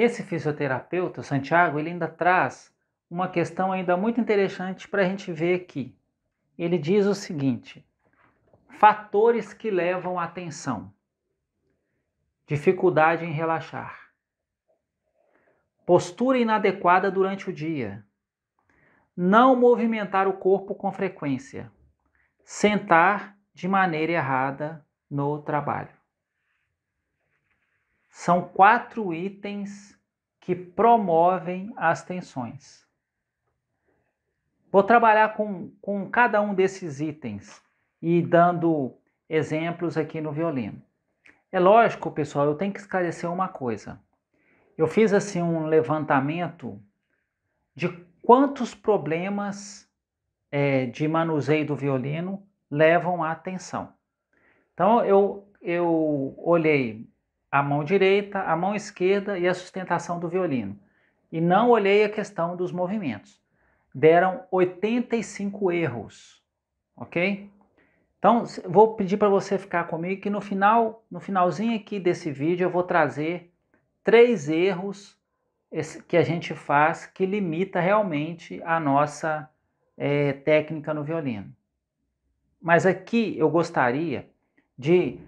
Esse fisioterapeuta, Santiago, ele ainda traz uma questão ainda muito interessante para a gente ver aqui. Ele diz o seguinte: fatores que levam à tensão, dificuldade em relaxar, postura inadequada durante o dia, não movimentar o corpo com frequência, sentar de maneira errada no trabalho são quatro itens que promovem as tensões. Vou trabalhar com, com cada um desses itens e dando exemplos aqui no violino. É lógico, pessoal, eu tenho que esclarecer uma coisa. Eu fiz assim um levantamento de quantos problemas é, de manuseio do violino levam à tensão. Então eu, eu olhei a mão direita, a mão esquerda e a sustentação do violino. E não olhei a questão dos movimentos. Deram 85 erros, ok? Então, vou pedir para você ficar comigo que no final, no finalzinho aqui desse vídeo, eu vou trazer três erros que a gente faz que limita realmente a nossa é, técnica no violino. Mas aqui eu gostaria de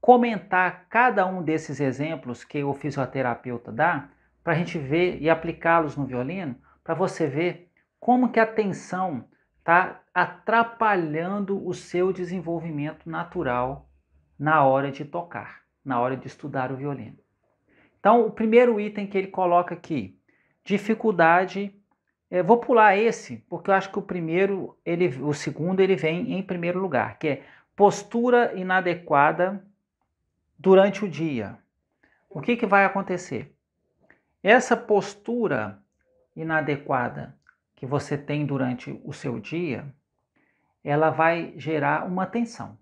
comentar cada um desses exemplos que o fisioterapeuta dá, para a gente ver e aplicá-los no violino, para você ver como que a tensão está atrapalhando o seu desenvolvimento natural na hora de tocar, na hora de estudar o violino. Então, o primeiro item que ele coloca aqui, dificuldade. É, vou pular esse, porque eu acho que o primeiro, ele, o segundo, ele vem em primeiro lugar, que é postura inadequada durante o dia, o que, que vai acontecer? Essa postura inadequada que você tem durante o seu dia, ela vai gerar uma tensão.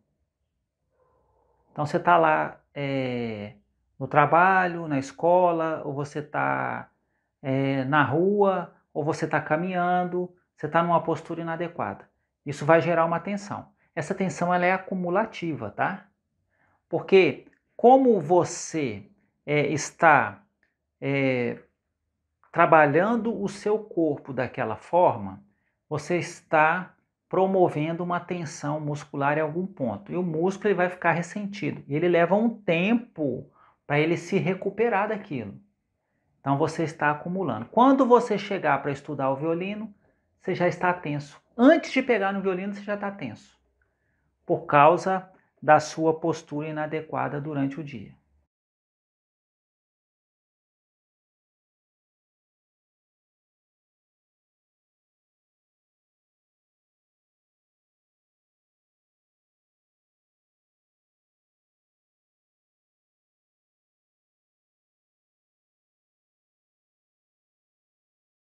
Então você está lá é, no trabalho, na escola, ou você está é, eh, na rua, ou você está caminhando, você está numa postura inadequada. Isso vai gerar uma tensão. Essa tensão ela é acumulativa, tá? Porque como você é, está é, trabalhando o seu corpo daquela forma, você está promovendo uma tensão muscular em algum ponto. E o músculo ele vai ficar ressentido. E ele leva um tempo para ele se recuperar daquilo. Então você está acumulando. Quando você chegar para estudar o violino, você já está tenso. Antes de pegar no violino, você já está tenso. Por causa da sua postura inadequada durante o dia.